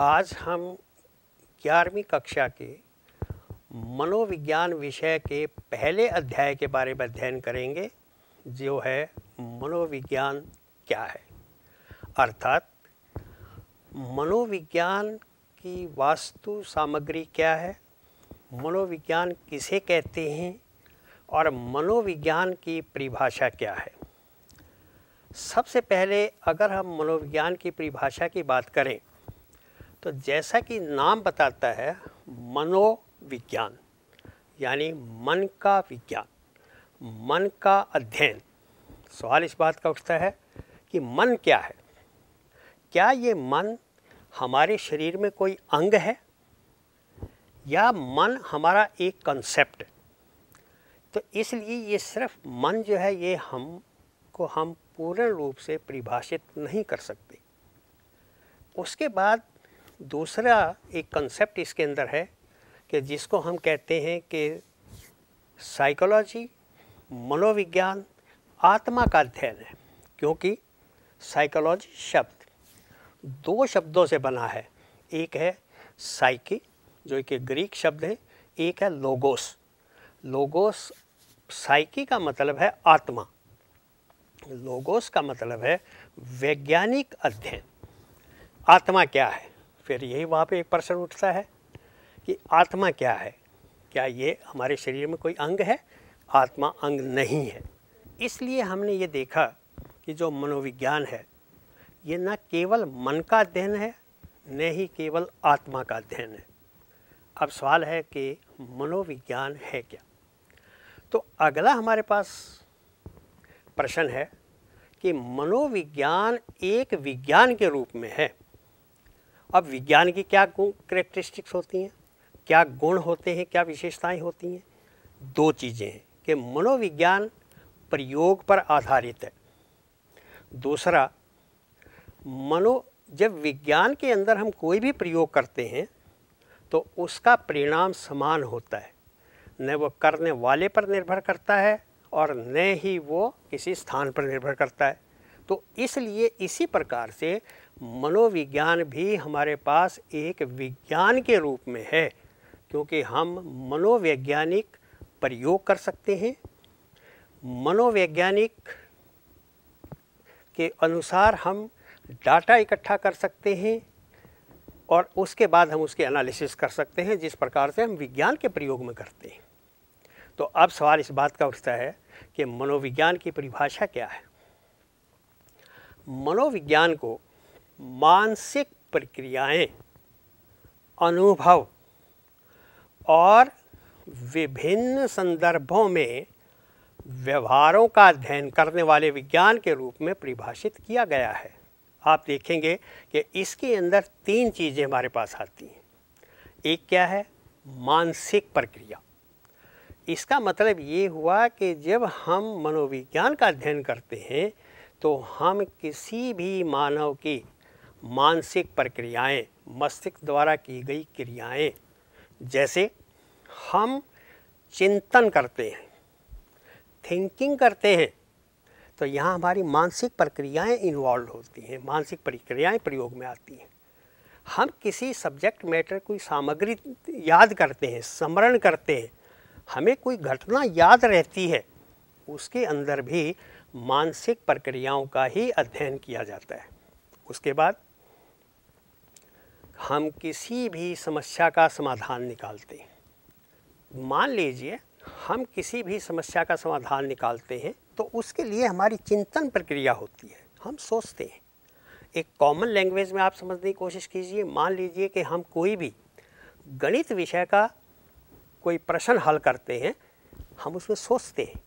आज हम ग्यारहवीं कक्षा के मनोविज्ञान विषय के पहले अध्याय के बारे में अध्ययन करेंगे जो है मनोविज्ञान क्या है अर्थात मनोविज्ञान की वास्तु सामग्री क्या है मनोविज्ञान किसे कहते हैं और मनोविज्ञान की परिभाषा क्या है सबसे पहले अगर हम मनोविज्ञान की परिभाषा की बात करें तो जैसा कि नाम बताता है मनोविज्ञान यानी मन का विज्ञान मन का अध्ययन सवाल इस बात का उठता है कि मन क्या है क्या ये मन हमारे शरीर में कोई अंग है या मन हमारा एक कंसेप्ट है तो इसलिए ये सिर्फ मन जो है ये हम को हम पूर्ण रूप से परिभाषित नहीं कर सकते उसके बाद दूसरा एक कंसेप्ट इसके अंदर है कि जिसको हम कहते हैं कि साइकोलॉजी मनोविज्ञान आत्मा का अध्ययन है क्योंकि साइकोलॉजी शब्द दो शब्दों से बना है एक है साइकी जो कि ग्रीक शब्द है एक है लोगोस लोगोस साइकी का मतलब है आत्मा लोगोस का मतलब है वैज्ञानिक अध्ययन आत्मा क्या है फिर यही वहाँ पे एक प्रश्न उठता है कि आत्मा क्या है क्या ये हमारे शरीर में कोई अंग है आत्मा अंग नहीं है इसलिए हमने ये देखा कि जो मनोविज्ञान है ये न केवल मन का अध्ययन है न ही केवल आत्मा का अध्ययन है अब सवाल है कि मनोविज्ञान है क्या तो अगला हमारे पास प्रश्न है कि मनोविज्ञान एक विज्ञान के रूप में है अब विज्ञान की क्या गुण करेक्टरिस्टिक्स होती हैं क्या गुण होते हैं क्या विशेषताएं होती हैं दो चीज़ें हैं कि मनोविज्ञान प्रयोग पर आधारित है दूसरा मनो जब विज्ञान के अंदर हम कोई भी प्रयोग करते हैं तो उसका परिणाम समान होता है न वो करने वाले पर निर्भर करता है और न ही वो किसी स्थान पर निर्भर करता है तो इसलिए इसी प्रकार से मनोविज्ञान भी हमारे पास एक विज्ञान के रूप में है क्योंकि हम मनोवैज्ञानिक प्रयोग कर सकते हैं मनोवैज्ञानिक के अनुसार हम डाटा इकट्ठा कर सकते हैं और उसके बाद हम उसके एनालिसिस कर सकते हैं जिस प्रकार से हम विज्ञान के प्रयोग में करते हैं तो अब सवाल इस बात का उठता है कि मनोविज्ञान की परिभाषा क्या है मनोविज्ञान को मानसिक प्रक्रियाएं, अनुभव और विभिन्न संदर्भों में व्यवहारों का अध्ययन करने वाले विज्ञान के रूप में परिभाषित किया गया है आप देखेंगे कि इसके अंदर तीन चीज़ें हमारे पास आती हैं एक क्या है मानसिक प्रक्रिया इसका मतलब ये हुआ कि जब हम मनोविज्ञान का अध्ययन करते हैं तो हम किसी भी मानव की मानसिक प्रक्रियाएं मस्तिष्क द्वारा की गई क्रियाएं जैसे हम चिंतन करते हैं थिंकिंग करते हैं तो यहाँ हमारी मानसिक प्रक्रियाएं इन्वॉल्व होती हैं मानसिक प्रक्रियाएं प्रयोग में आती हैं हम किसी सब्जेक्ट मैटर कोई सामग्री याद करते हैं स्मरण करते हैं हमें कोई घटना याद रहती है उसके अंदर भी मानसिक प्रक्रियाओं का ही अध्ययन किया जाता है उसके बाद हम किसी भी समस्या का समाधान निकालते हैं मान लीजिए हम किसी भी समस्या का समाधान निकालते हैं तो उसके लिए हमारी चिंतन प्रक्रिया होती है हम सोचते हैं एक कॉमन लैंग्वेज में आप समझने की कोशिश कीजिए मान लीजिए कि हम कोई भी गणित विषय का कोई प्रश्न हल करते हैं हम उसमें सोचते हैं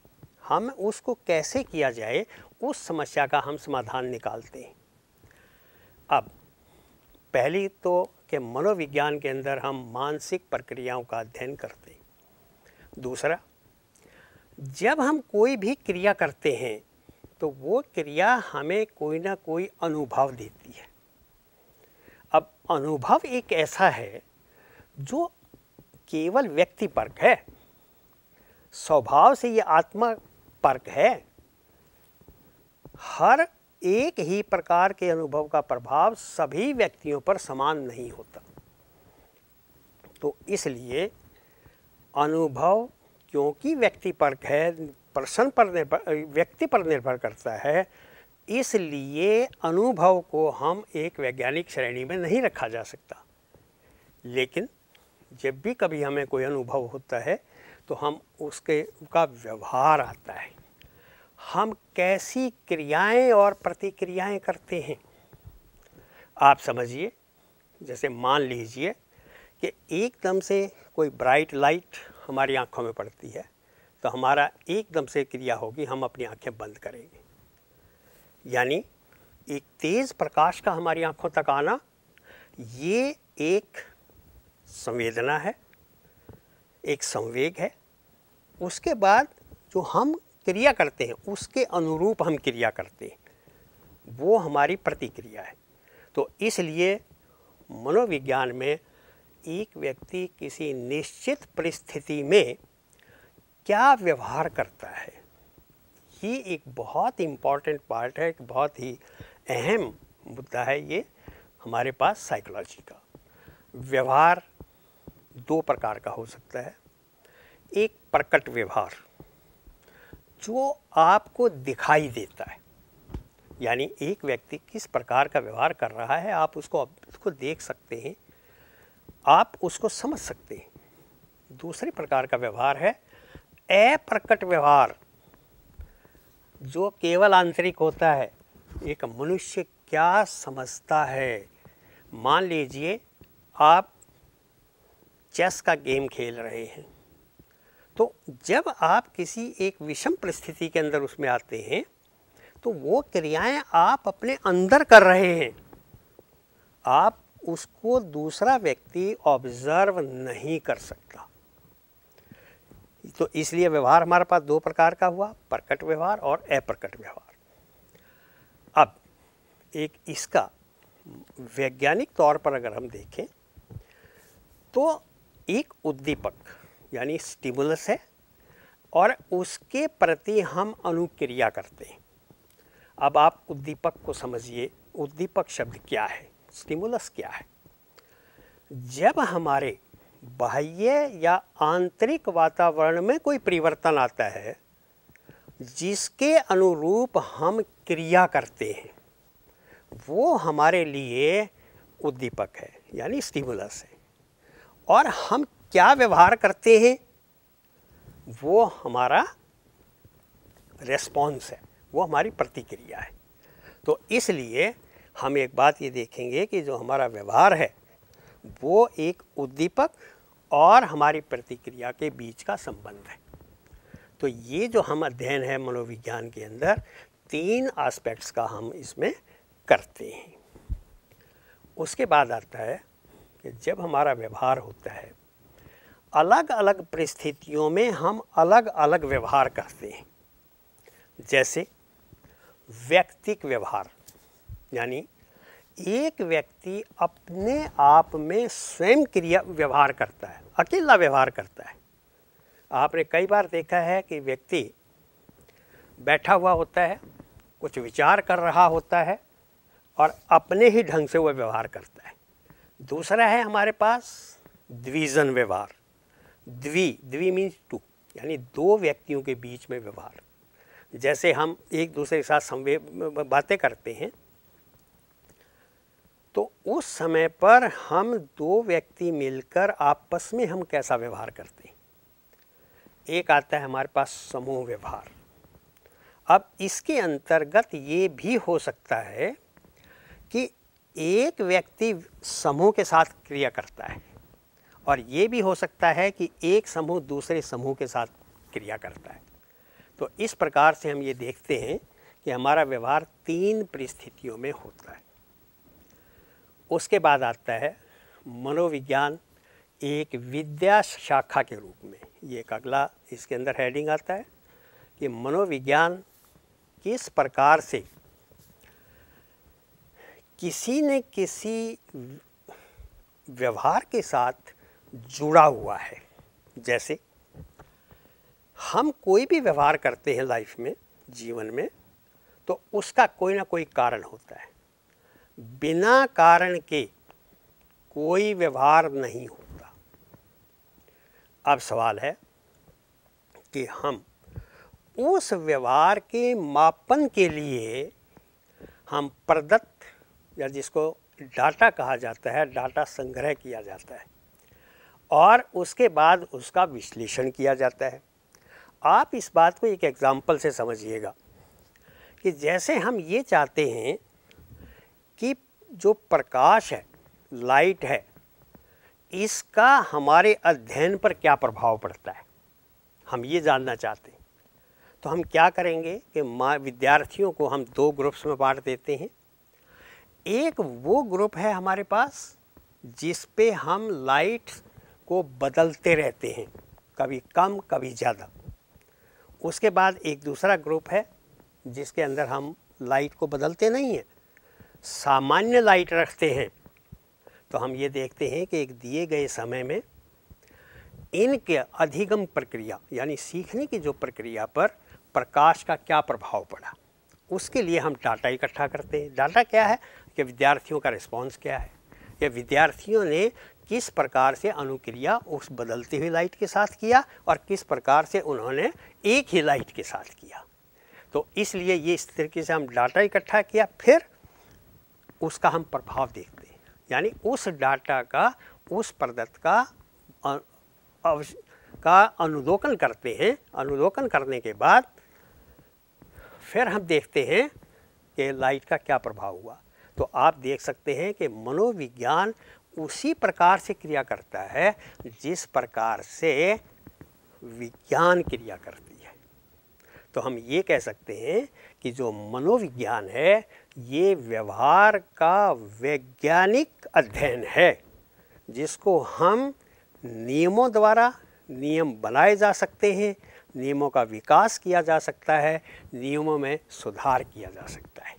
हम उसको कैसे किया जाए उस समस्या का हम समाधान निकालते हैं अब पहली तो कि मनोविज्ञान के अंदर हम मानसिक प्रक्रियाओं का अध्ययन करते हैं दूसरा जब हम कोई भी क्रिया करते हैं तो वो क्रिया हमें कोई ना कोई अनुभव देती है अब अनुभव एक ऐसा है जो केवल व्यक्ति पर है स्वभाव से ये आत्मा संपर्क है हर एक ही प्रकार के अनुभव का प्रभाव सभी व्यक्तियों पर समान नहीं होता तो इसलिए अनुभव क्योंकि व्यक्ति पर है पर्सन पर निर्भर व्यक्ति पर निर्भर करता है इसलिए अनुभव को हम एक वैज्ञानिक श्रेणी में नहीं रखा जा सकता लेकिन जब भी कभी हमें कोई अनुभव होता है तो हम उसके का व्यवहार आता है हम कैसी क्रियाएं और प्रतिक्रियाएं करते हैं आप समझिए जैसे मान लीजिए कि एकदम से कोई ब्राइट लाइट हमारी आंखों में पड़ती है तो हमारा एकदम से क्रिया होगी हम अपनी आंखें बंद करेंगे यानी एक तेज़ प्रकाश का हमारी आंखों तक आना ये एक संवेदना है एक संवेग है उसके बाद जो हम क्रिया करते हैं उसके अनुरूप हम क्रिया करते हैं वो हमारी प्रतिक्रिया है तो इसलिए मनोविज्ञान में एक व्यक्ति किसी निश्चित परिस्थिति में क्या व्यवहार करता है ये एक बहुत इम्पॉर्टेंट पार्ट है एक बहुत ही अहम मुद्दा है ये हमारे पास साइकोलॉजी का व्यवहार दो प्रकार का हो सकता है एक प्रकट व्यवहार जो आपको दिखाई देता है यानी एक व्यक्ति किस प्रकार का व्यवहार कर रहा है आप उसको उसको देख सकते हैं आप उसको समझ सकते हैं दूसरे प्रकार का व्यवहार है अप्रकट व्यवहार जो केवल आंतरिक होता है एक मनुष्य क्या समझता है मान लीजिए आप चेस का गेम खेल रहे हैं तो जब आप किसी एक विषम परिस्थिति के अंदर उसमें आते हैं तो वो क्रियाएं आप अपने अंदर कर रहे हैं आप उसको दूसरा व्यक्ति ऑब्जर्व नहीं कर सकता तो इसलिए व्यवहार हमारे पास दो प्रकार का हुआ प्रकट व्यवहार और अप्रकट व्यवहार अब एक इसका वैज्ञानिक तौर पर अगर हम देखें तो एक उद्दीपक यानी स्टिमुलस है और उसके प्रति हम अनुक्रिया करते हैं अब आप उद्दीपक को समझिए उद्दीपक शब्द क्या है स्टिमुलस क्या है जब हमारे बाह्य या आंतरिक वातावरण में कोई परिवर्तन आता है जिसके अनुरूप हम क्रिया करते हैं वो हमारे लिए उद्दीपक है यानी स्टिमुलस है और हम क्या व्यवहार करते हैं वो हमारा रेस्पॉन्स है वो हमारी प्रतिक्रिया है तो इसलिए हम एक बात ये देखेंगे कि जो हमारा व्यवहार है वो एक उद्दीपक और हमारी प्रतिक्रिया के बीच का संबंध है तो ये जो हम अध्ययन है मनोविज्ञान के अंदर तीन एस्पेक्ट्स का हम इसमें करते हैं उसके बाद आता है कि जब हमारा व्यवहार होता है अलग अलग परिस्थितियों में हम अलग अलग व्यवहार करते हैं जैसे व्यक्तिक व्यवहार यानी एक व्यक्ति अपने आप में स्वयं क्रिया व्यवहार करता है अकेला व्यवहार करता है आपने कई बार देखा है कि व्यक्ति बैठा हुआ होता है कुछ विचार कर रहा होता है और अपने ही ढंग से वह व्यवहार करता है दूसरा है हमारे पास द्विजन व्यवहार द्वि द्वि मीन्स टू यानी दो व्यक्तियों के बीच में व्यवहार जैसे हम एक दूसरे के साथ संवे बातें करते हैं तो उस समय पर हम दो व्यक्ति मिलकर आपस में हम कैसा व्यवहार करते हैं एक आता है हमारे पास समूह व्यवहार अब इसके अंतर्गत ये भी हो सकता है कि एक व्यक्ति समूह के साथ क्रिया करता है और ये भी हो सकता है कि एक समूह दूसरे समूह के साथ क्रिया करता है तो इस प्रकार से हम ये देखते हैं कि हमारा व्यवहार तीन परिस्थितियों में होता है उसके बाद आता है मनोविज्ञान एक विद्या शाखा के रूप में ये एक अगला इसके अंदर हेडिंग आता है कि मनोविज्ञान किस प्रकार से किसी न किसी व्यवहार के साथ जुड़ा हुआ है जैसे हम कोई भी व्यवहार करते हैं लाइफ में जीवन में तो उसका कोई ना कोई कारण होता है बिना कारण के कोई व्यवहार नहीं होता अब सवाल है कि हम उस व्यवहार के मापन के लिए हम प्रदत्त या जिसको डाटा कहा जाता है डाटा संग्रह किया जाता है और उसके बाद उसका विश्लेषण किया जाता है आप इस बात को एक एग्ज़ाम्पल से समझिएगा कि जैसे हम ये चाहते हैं कि जो प्रकाश है लाइट है इसका हमारे अध्ययन पर क्या प्रभाव पड़ता है हम ये जानना चाहते हैं तो हम क्या करेंगे कि माँ विद्यार्थियों को हम दो ग्रुप्स में बांट देते हैं एक वो ग्रुप है हमारे पास जिस पे हम लाइट को बदलते रहते हैं कभी कम कभी ज़्यादा उसके बाद एक दूसरा ग्रुप है जिसके अंदर हम लाइट को बदलते नहीं हैं सामान्य लाइट रखते हैं तो हम ये देखते हैं कि एक दिए गए समय में इनके अधिगम प्रक्रिया यानी सीखने की जो प्रक्रिया पर प्रकाश का क्या प्रभाव पड़ा उसके लिए हम डाटा इकट्ठा करते हैं डाटा क्या है कि विद्यार्थियों का रिस्पॉन्स क्या है या विद्यार्थियों ने किस प्रकार से अनुक्रिया उस बदलती हुई लाइट के साथ किया और किस प्रकार से उन्होंने एक ही लाइट के साथ किया तो इसलिए ये इस तरीके से हम डाटा इकट्ठा किया फिर उसका हम प्रभाव देखते हैं यानी उस डाटा का उस प्रदत्त का अवश, का अनुदोकन करते हैं अनुदोकन करने के बाद फिर हम देखते हैं कि लाइट का क्या प्रभाव हुआ तो आप देख सकते हैं कि मनोविज्ञान उसी प्रकार से क्रिया करता है जिस प्रकार से विज्ञान क्रिया करती है तो हम ये कह सकते हैं कि जो मनोविज्ञान है ये व्यवहार का वैज्ञानिक अध्ययन है जिसको हम नियमों द्वारा नियम बनाए जा सकते हैं नियमों का विकास किया जा सकता है नियमों में सुधार किया जा सकता है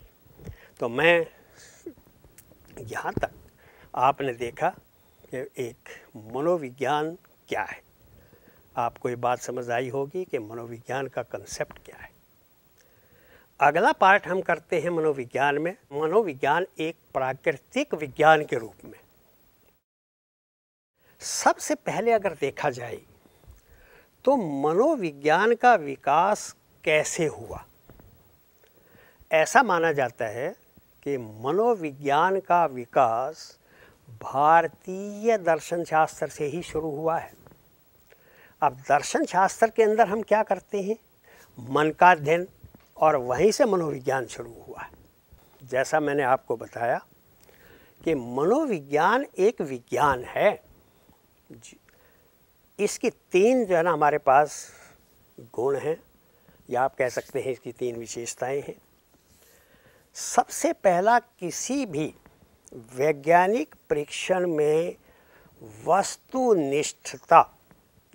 तो मैं यहाँ तक आपने देखा कि एक मनोविज्ञान क्या है आपको ये बात समझ आई होगी कि मनोविज्ञान का कंसेप्ट क्या है अगला पार्ट हम करते हैं मनोविज्ञान में मनोविज्ञान एक प्राकृतिक विज्ञान के रूप में सबसे पहले अगर देखा जाए तो मनोविज्ञान का विकास कैसे हुआ ऐसा माना जाता है कि मनोविज्ञान का विकास भारतीय दर्शन शास्त्र से ही शुरू हुआ है अब दर्शन शास्त्र के अंदर हम क्या करते हैं मन का अध्ययन और वहीं से मनोविज्ञान शुरू हुआ है जैसा मैंने आपको बताया कि मनोविज्ञान एक विज्ञान है इसकी तीन जो है ना हमारे पास गुण हैं या आप कह सकते हैं इसकी तीन विशेषताएं हैं सबसे पहला किसी भी वैज्ञानिक परीक्षण में वस्तुनिष्ठता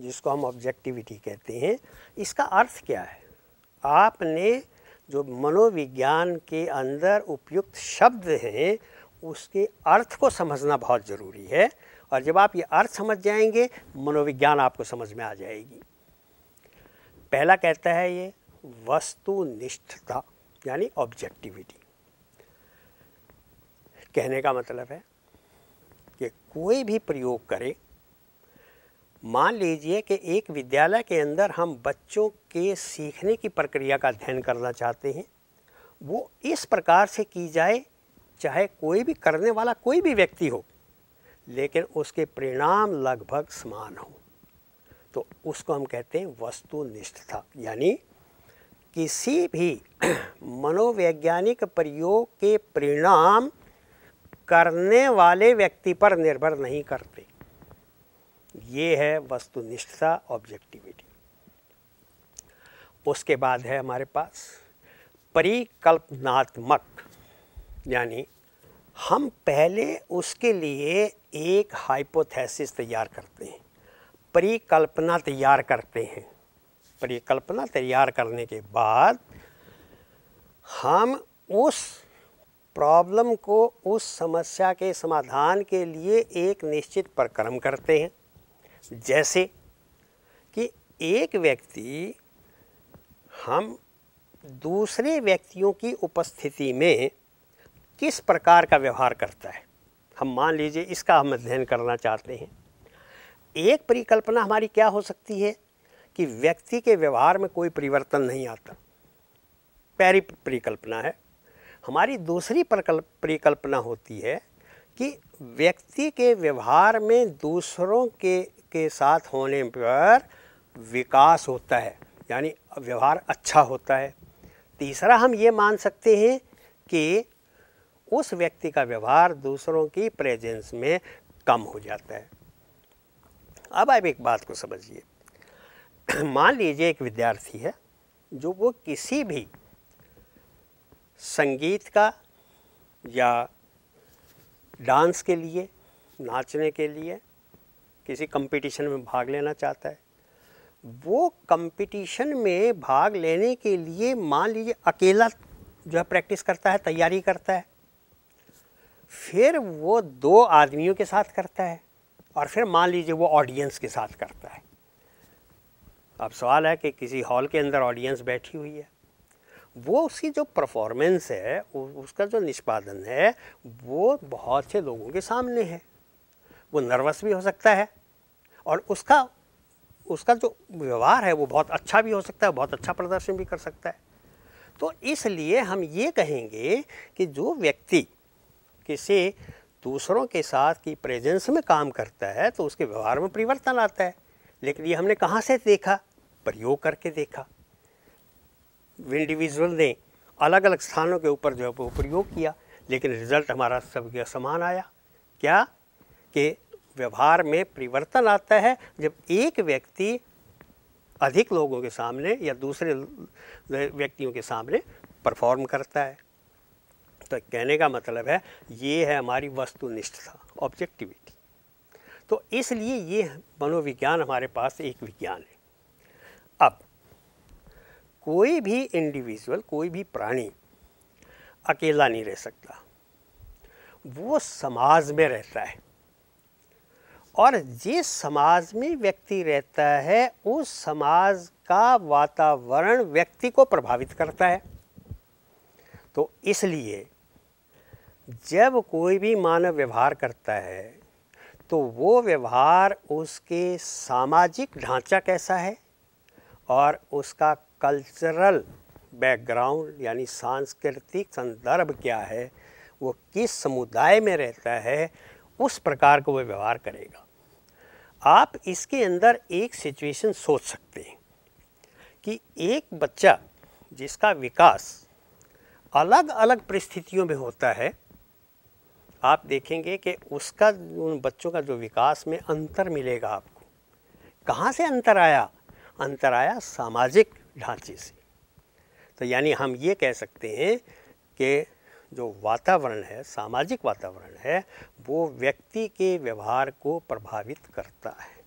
जिसको हम ऑब्जेक्टिविटी कहते हैं इसका अर्थ क्या है आपने जो मनोविज्ञान के अंदर उपयुक्त शब्द हैं उसके अर्थ को समझना बहुत ज़रूरी है और जब आप ये अर्थ समझ जाएंगे मनोविज्ञान आपको समझ में आ जाएगी पहला कहता है ये वस्तुनिष्ठता यानी ऑब्जेक्टिविटी कहने का मतलब है कि कोई भी प्रयोग करे मान लीजिए कि एक विद्यालय के अंदर हम बच्चों के सीखने की प्रक्रिया का अध्ययन करना चाहते हैं वो इस प्रकार से की जाए चाहे कोई भी करने वाला कोई भी व्यक्ति हो लेकिन उसके परिणाम लगभग समान हो तो उसको हम कहते हैं वस्तुनिष्ठता यानी किसी भी मनोवैज्ञानिक प्रयोग के परिणाम करने वाले व्यक्ति पर निर्भर नहीं करते ये है वस्तुनिष्ठता ऑब्जेक्टिविटी उसके बाद है हमारे पास परिकल्पनात्मक यानी हम पहले उसके लिए एक हाइपोथेसिस तैयार करते हैं परिकल्पना तैयार करते हैं परिकल्पना तैयार करने के बाद हम उस प्रॉब्लम को उस समस्या के समाधान के लिए एक निश्चित प्रक्रम करते हैं जैसे कि एक व्यक्ति हम दूसरे व्यक्तियों की उपस्थिति में किस प्रकार का व्यवहार करता है हम मान लीजिए इसका हम अध्ययन करना चाहते हैं एक परिकल्पना हमारी क्या हो सकती है कि व्यक्ति के व्यवहार में कोई परिवर्तन नहीं आता पहली परिकल्पना है हमारी दूसरी परिकल्पना होती है कि व्यक्ति के व्यवहार में दूसरों के के साथ होने पर विकास होता है यानी व्यवहार अच्छा होता है तीसरा हम ये मान सकते हैं कि उस व्यक्ति का व्यवहार दूसरों की प्रेजेंस में कम हो जाता है अब आप एक बात को समझिए मान लीजिए एक विद्यार्थी है जो वो किसी भी संगीत का या डांस के लिए नाचने के लिए किसी कंपटीशन में भाग लेना चाहता है वो कंपटीशन में भाग लेने के लिए मान लीजिए अकेला जो है प्रैक्टिस करता है तैयारी करता है फिर वो दो आदमियों के साथ करता है और फिर मान लीजिए वो ऑडियंस के साथ करता है अब सवाल है कि किसी हॉल के अंदर ऑडियंस बैठी हुई है वो उसकी जो परफॉर्मेंस है उसका जो निष्पादन है वो बहुत से लोगों के सामने है वो नर्वस भी हो सकता है और उसका उसका जो व्यवहार है वो बहुत अच्छा भी हो सकता है बहुत अच्छा प्रदर्शन भी कर सकता है तो इसलिए हम ये कहेंगे कि जो व्यक्ति किसी दूसरों के साथ की प्रेजेंस में काम करता है तो उसके व्यवहार में परिवर्तन आता है लेकिन ये हमने कहाँ से देखा प्रयोग करके देखा इंडिविजुअल ने अलग अलग स्थानों के ऊपर जो है प्रयोग किया लेकिन रिज़ल्ट हमारा सबके समान आया क्या कि व्यवहार में परिवर्तन आता है जब एक व्यक्ति अधिक लोगों के सामने या दूसरे व्यक्तियों के सामने परफॉर्म करता है तो कहने का मतलब है ये है हमारी वस्तुनिष्ठता ऑब्जेक्टिविटी तो इसलिए ये मनोविज्ञान हमारे पास एक विज्ञान है अब कोई भी इंडिविजुअल कोई भी प्राणी अकेला नहीं रह सकता वो समाज में रहता है और जिस समाज में व्यक्ति रहता है उस समाज का वातावरण व्यक्ति को प्रभावित करता है तो इसलिए जब कोई भी मानव व्यवहार करता है तो वो व्यवहार उसके सामाजिक ढांचा कैसा है और उसका कल्चरल बैकग्राउंड यानी सांस्कृतिक संदर्भ क्या है वो किस समुदाय में रहता है उस प्रकार का वो व्यवहार करेगा आप इसके अंदर एक सिचुएशन सोच सकते हैं कि एक बच्चा जिसका विकास अलग अलग परिस्थितियों में होता है आप देखेंगे कि उसका उन बच्चों का जो विकास में अंतर मिलेगा आपको कहाँ से अंतर आया अंतर आया सामाजिक ढांचे से तो यानी हम ये कह सकते हैं कि जो वातावरण है सामाजिक वातावरण है वो व्यक्ति के व्यवहार को प्रभावित करता है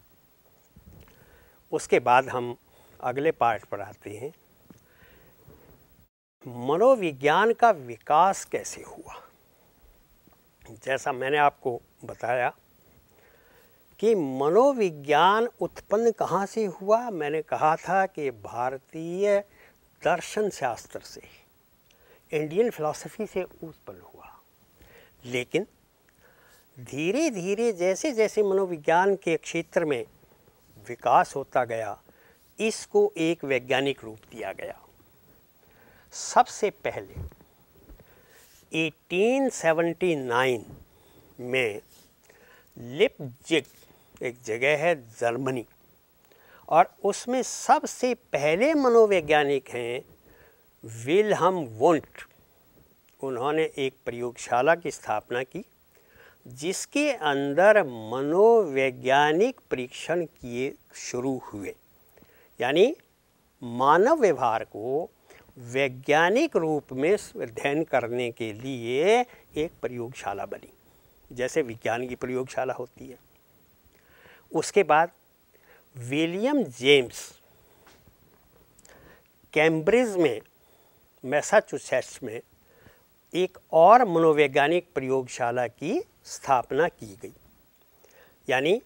उसके बाद हम अगले पार्ट पर आते हैं मनोविज्ञान का विकास कैसे हुआ जैसा मैंने आपको बताया कि मनोविज्ञान उत्पन्न कहाँ से हुआ मैंने कहा था कि भारतीय दर्शन शास्त्र से इंडियन फिलॉसफी से उत्पन्न हुआ लेकिन धीरे धीरे जैसे जैसे मनोविज्ञान के क्षेत्र में विकास होता गया इसको एक वैज्ञानिक रूप दिया गया सबसे पहले 1879 में लिपजिक एक जगह है जर्मनी और उसमें सबसे पहले मनोवैज्ञानिक हैं विल हम वोंट उन्होंने एक प्रयोगशाला की स्थापना की जिसके अंदर मनोवैज्ञानिक परीक्षण किए शुरू हुए यानी मानव व्यवहार को वैज्ञानिक रूप में अध्ययन करने के लिए एक प्रयोगशाला बनी जैसे विज्ञान की प्रयोगशाला होती है उसके बाद विलियम जेम्स कैम्ब्रिज में मैसाचुसेट्स में एक और मनोवैज्ञानिक प्रयोगशाला की स्थापना की गई यानी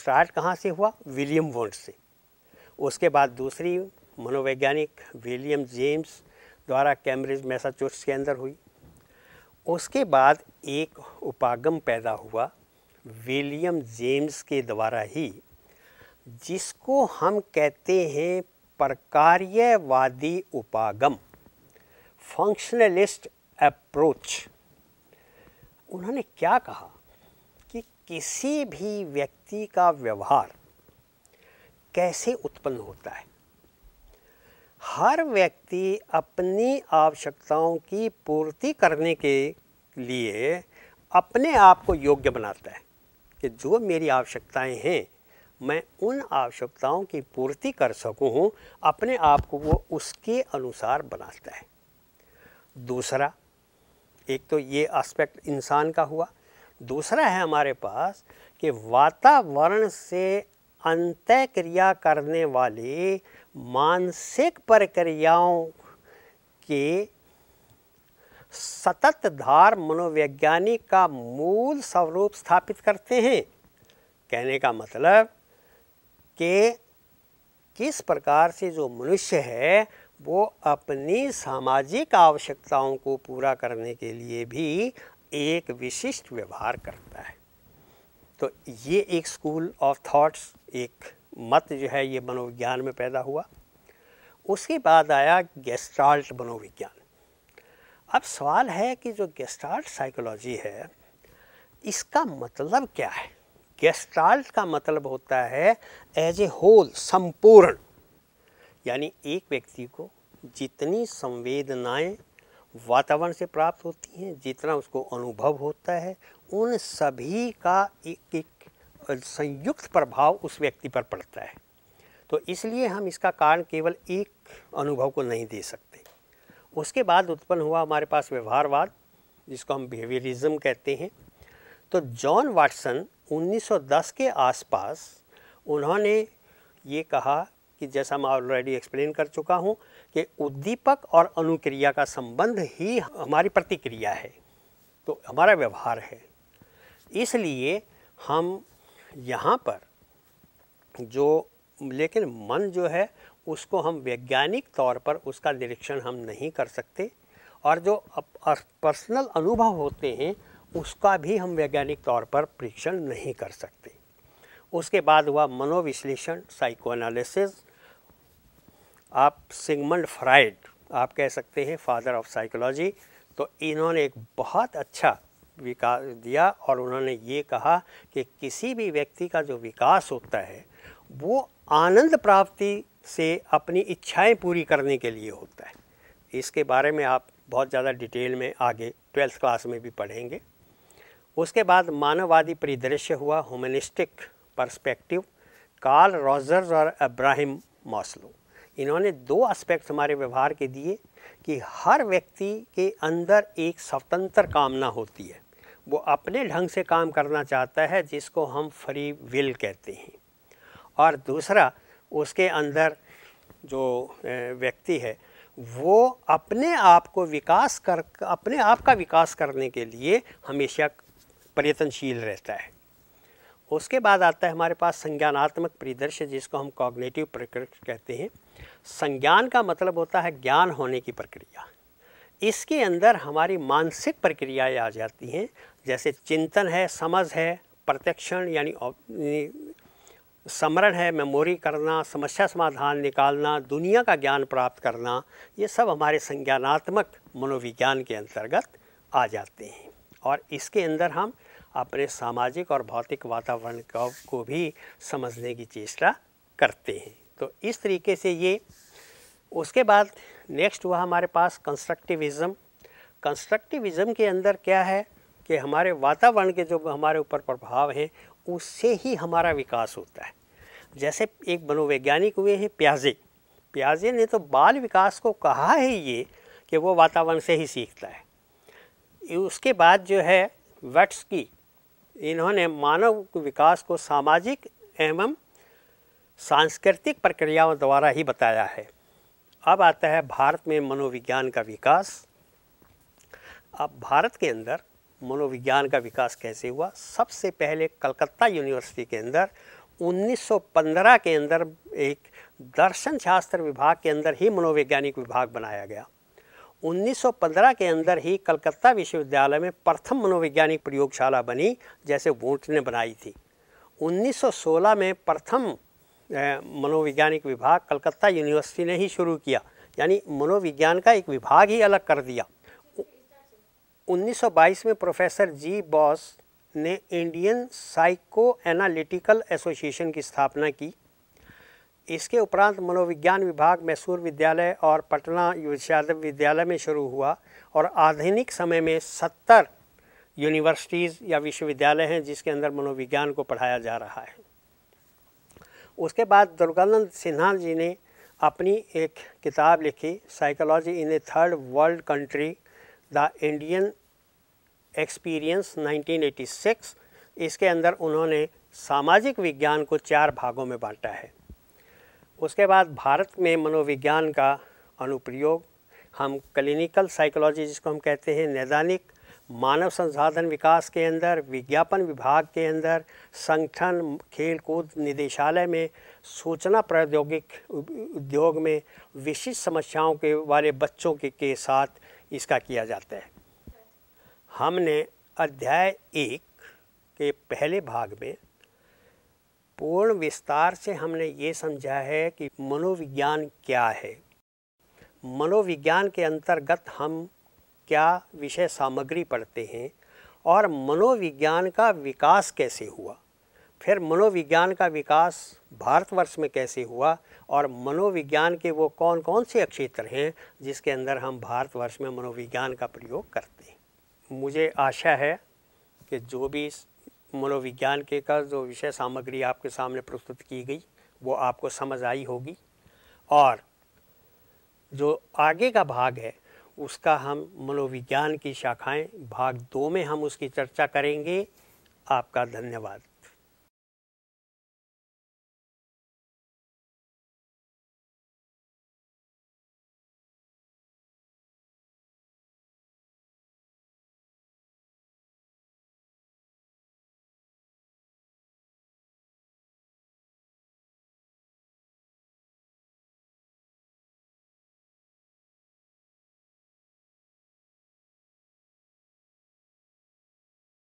स्टार्ट कहाँ से हुआ विलियम वोंट से उसके बाद दूसरी मनोवैज्ञानिक विलियम जेम्स द्वारा कैम्ब्रिज मैसाचुसेट्स के अंदर हुई उसके बाद एक उपागम पैदा हुआ विलियम जेम्स के द्वारा ही जिसको हम कहते हैं प्रकार्यवादी उपागम फंक्शनलिस्ट अप्रोच उन्होंने क्या कहा कि किसी भी व्यक्ति का व्यवहार कैसे उत्पन्न होता है हर व्यक्ति अपनी आवश्यकताओं की पूर्ति करने के लिए अपने आप को योग्य बनाता है कि जो मेरी आवश्यकताएं हैं मैं उन आवश्यकताओं की पूर्ति कर सकूँ अपने आप को वो उसके अनुसार बनाता है दूसरा एक तो ये एस्पेक्ट इंसान का हुआ दूसरा है हमारे पास कि वातावरण से अंत क्रिया करने वाली मानसिक प्रक्रियाओं के सतत धार मनोवैज्ञानिक का मूल स्वरूप स्थापित करते हैं कहने का मतलब कि किस प्रकार से जो मनुष्य है वो अपनी सामाजिक आवश्यकताओं को पूरा करने के लिए भी एक विशिष्ट व्यवहार करता है तो ये एक स्कूल ऑफ थॉट्स एक मत जो है ये मनोविज्ञान में पैदा हुआ उसके बाद आया गेस्टाल्ट मनोविज्ञान अब सवाल है कि जो गेस्टाल्ट साइकोलॉजी है इसका मतलब क्या है गेस्टाल्ट का मतलब होता है एज ए होल संपूर्ण यानी एक व्यक्ति को जितनी संवेदनाएं वातावरण से प्राप्त होती हैं जितना उसको अनुभव होता है उन सभी का एक एक संयुक्त प्रभाव उस व्यक्ति पर पड़ता है तो इसलिए हम इसका कारण केवल एक अनुभव को नहीं दे सकते उसके बाद उत्पन्न हुआ हमारे पास व्यवहारवाद जिसको हम बिहेवियरिज्म कहते हैं तो जॉन वाटसन 1910 के आसपास उन्होंने ये कहा कि जैसा मैं ऑलरेडी एक्सप्लेन कर चुका हूँ कि उद्दीपक और अनुक्रिया का संबंध ही हमारी प्रतिक्रिया है तो हमारा व्यवहार है इसलिए हम यहाँ पर जो लेकिन मन जो है उसको हम वैज्ञानिक तौर पर उसका निरीक्षण हम नहीं कर सकते और जो पर्सनल अनुभव होते हैं उसका भी हम वैज्ञानिक तौर पर परीक्षण नहीं कर सकते उसके बाद हुआ मनोविश्लेषण साइको एनालिसिस आप सिगमंड फ्राइड आप कह सकते हैं फादर ऑफ साइकोलॉजी तो इन्होंने एक बहुत अच्छा विकास दिया और उन्होंने ये कहा कि किसी भी व्यक्ति का जो विकास होता है वो आनंद प्राप्ति से अपनी इच्छाएं पूरी करने के लिए होता है इसके बारे में आप बहुत ज़्यादा डिटेल में आगे ट्वेल्थ क्लास में भी पढ़ेंगे उसके बाद मानववादी परिदृश्य हुआ ह्यूमनिस्टिक पर्सपेक्टिव कार्ल रॉजर्स और अब्राहिम मॉसलो इन्होंने दो एस्पेक्ट हमारे व्यवहार के दिए कि हर व्यक्ति के अंदर एक स्वतंत्र कामना होती है वो अपने ढंग से काम करना चाहता है जिसको हम फ्री विल कहते हैं और दूसरा उसके अंदर जो व्यक्ति है वो अपने आप को विकास कर अपने आप का विकास करने के लिए हमेशा प्रयत्नशील रहता है उसके बाद आता है हमारे पास संज्ञानात्मक परिदृश्य जिसको हम कॉग्नेटिव प्रकृति कहते हैं संज्ञान का मतलब होता है ज्ञान होने की प्रक्रिया इसके अंदर हमारी मानसिक प्रक्रियाएं आ जाती हैं जैसे चिंतन है समझ है प्रत्यक्षण यानी समरण है मेमोरी करना समस्या समाधान निकालना दुनिया का ज्ञान प्राप्त करना ये सब हमारे संज्ञानात्मक मनोविज्ञान के अंतर्गत आ जाते हैं और इसके अंदर हम अपने सामाजिक और भौतिक वातावरण को भी समझने की चेष्टा करते हैं तो इस तरीके से ये उसके बाद नेक्स्ट हुआ हमारे पास कंस्ट्रक्टिविज़म कंस्ट्रक्टिविज़म के अंदर क्या है कि हमारे वातावरण के जो हमारे ऊपर प्रभाव हैं उससे ही हमारा विकास होता है जैसे एक मनोवैज्ञानिक हुए हैं प्याजे प्याजे ने तो बाल विकास को कहा है ये कि वो वातावरण से ही सीखता है उसके बाद जो है वेट्स की इन्होंने मानव विकास को सामाजिक एवं सांस्कृतिक प्रक्रियाओं द्वारा ही बताया है अब आता है भारत में मनोविज्ञान का विकास अब भारत के अंदर मनोविज्ञान का विकास कैसे हुआ सबसे पहले कलकत्ता यूनिवर्सिटी के अंदर 1915 के अंदर एक दर्शन शास्त्र विभाग के अंदर ही मनोवैज्ञानिक विभाग बनाया गया 1915 के अंदर ही कलकत्ता विश्वविद्यालय में प्रथम मनोवैज्ञानिक प्रयोगशाला बनी जैसे वोट ने बनाई थी 1916 में प्रथम मनोवैज्ञानिक विभाग कलकत्ता यूनिवर्सिटी ने ही शुरू किया यानी मनोविज्ञान का एक विभाग ही अलग कर दिया 1922 में प्रोफेसर जी बॉस ने इंडियन साइको एनालिटिकल एसोसिएशन की स्थापना की इसके उपरांत मनोविज्ञान विभाग मैसूर विद्यालय और पटना विश्वविद्यालय विद्यालय में शुरू हुआ और आधुनिक समय में 70 यूनिवर्सिटीज़ या विश्वविद्यालय हैं जिसके अंदर मनोविज्ञान को पढ़ाया जा रहा है उसके बाद दुर्गानंद सिन्हा जी ने अपनी एक किताब लिखी psychology in a third world country the Indian experience 1986 इसके अंदर उन्होंने सामाजिक विज्ञान को चार भागों में बांटा है उसके बाद भारत में मनोविज्ञान का अनुप्रयोग हम क्लिनिकल साइकोलॉजी जिसको हम कहते हैं नैदानिक मानव संसाधन विकास के अंदर विज्ञापन विभाग के अंदर संगठन खेलकूद निदेशालय में सूचना प्रौद्योगिक उद्योग में विशिष्ट समस्याओं के वाले बच्चों के, के साथ इसका किया जाता है हमने अध्याय एक के पहले भाग में पूर्ण विस्तार से हमने ये समझा है कि मनोविज्ञान क्या है मनोविज्ञान के अंतर्गत हम क्या विषय सामग्री पढ़ते हैं और मनोविज्ञान का विकास कैसे हुआ फिर मनोविज्ञान का विकास भारतवर्ष में कैसे हुआ और मनोविज्ञान के वो कौन कौन से क्षेत्र हैं जिसके अंदर हम भारतवर्ष में मनोविज्ञान का प्रयोग करते हैं मुझे आशा है कि जो भी मनोविज्ञान के का जो विषय सामग्री आपके सामने प्रस्तुत की गई वो आपको समझ आई होगी और जो आगे का भाग है उसका हम मनोविज्ञान की शाखाएं भाग दो में हम उसकी चर्चा करेंगे आपका धन्यवाद